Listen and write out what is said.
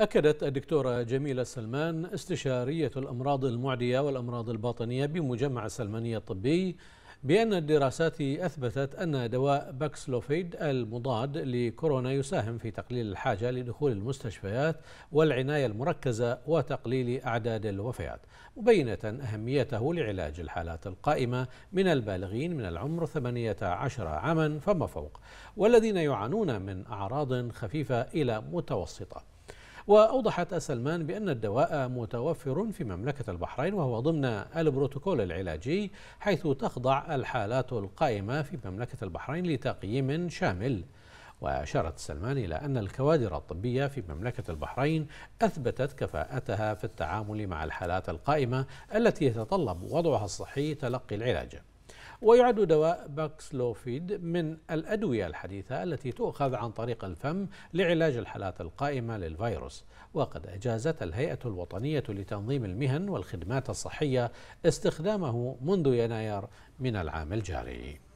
أكدت الدكتورة جميلة سلمان استشارية الأمراض المعدية والأمراض الباطنية بمجمع السلمانية الطبي بأن الدراسات أثبتت أن دواء باكسلوفيد المضاد لكورونا يساهم في تقليل الحاجة لدخول المستشفيات والعناية المركزة وتقليل أعداد الوفيات مبينة أهميته لعلاج الحالات القائمة من البالغين من العمر 18 عاما فما فوق والذين يعانون من أعراض خفيفة إلى متوسطة وأوضحت السلمان بأن الدواء متوفر في مملكة البحرين وهو ضمن البروتوكول العلاجي حيث تخضع الحالات القائمة في مملكة البحرين لتقييم شامل وأشارت سلمان إلى أن الكوادر الطبية في مملكة البحرين أثبتت كفاءتها في التعامل مع الحالات القائمة التي يتطلب وضعها الصحي تلقي العلاج ويعد دواء باكسلوفيد من الأدوية الحديثة التي تؤخذ عن طريق الفم لعلاج الحالات القائمة للفيروس وقد أجازت الهيئة الوطنية لتنظيم المهن والخدمات الصحية استخدامه منذ يناير من العام الجاري